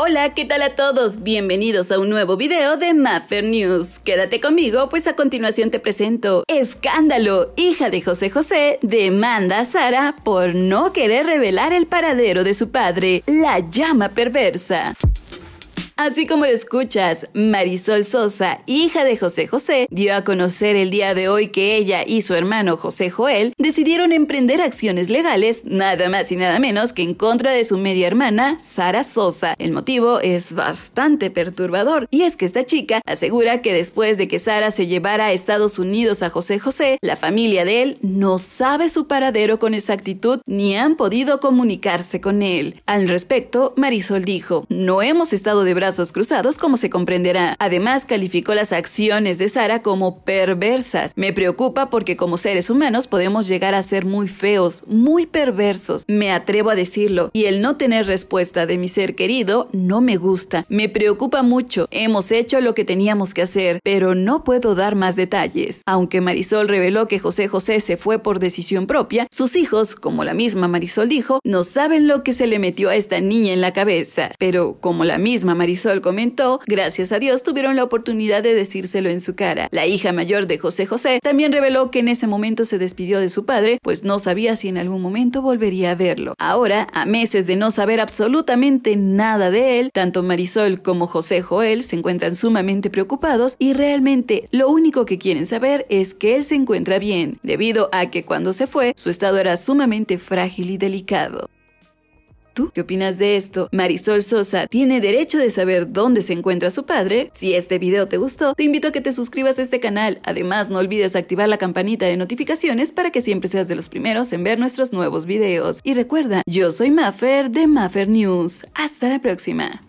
Hola, ¿qué tal a todos? Bienvenidos a un nuevo video de Maffer News. Quédate conmigo, pues a continuación te presento Escándalo, hija de José José, demanda a Sara por no querer revelar el paradero de su padre, la llama perversa. Así como escuchas, Marisol Sosa, hija de José José, dio a conocer el día de hoy que ella y su hermano José Joel decidieron emprender acciones legales, nada más y nada menos que en contra de su media hermana, Sara Sosa. El motivo es bastante perturbador, y es que esta chica asegura que después de que Sara se llevara a Estados Unidos a José José, la familia de él no sabe su paradero con exactitud ni han podido comunicarse con él. Al respecto, Marisol dijo, no hemos estado de brazos cruzados, como se comprenderá. Además, calificó las acciones de Sara como perversas. Me preocupa porque como seres humanos podemos llegar a ser muy feos, muy perversos. Me atrevo a decirlo. Y el no tener respuesta de mi ser querido no me gusta. Me preocupa mucho. Hemos hecho lo que teníamos que hacer, pero no puedo dar más detalles. Aunque Marisol reveló que José José se fue por decisión propia, sus hijos, como la misma Marisol dijo, no saben lo que se le metió a esta niña en la cabeza. Pero como la misma Marisol Marisol comentó, gracias a Dios tuvieron la oportunidad de decírselo en su cara. La hija mayor de José José también reveló que en ese momento se despidió de su padre, pues no sabía si en algún momento volvería a verlo. Ahora, a meses de no saber absolutamente nada de él, tanto Marisol como José Joel se encuentran sumamente preocupados y realmente lo único que quieren saber es que él se encuentra bien, debido a que cuando se fue, su estado era sumamente frágil y delicado qué opinas de esto? Marisol Sosa tiene derecho de saber dónde se encuentra su padre. Si este video te gustó, te invito a que te suscribas a este canal. Además, no olvides activar la campanita de notificaciones para que siempre seas de los primeros en ver nuestros nuevos videos. Y recuerda, yo soy Maffer de Maffer News. Hasta la próxima.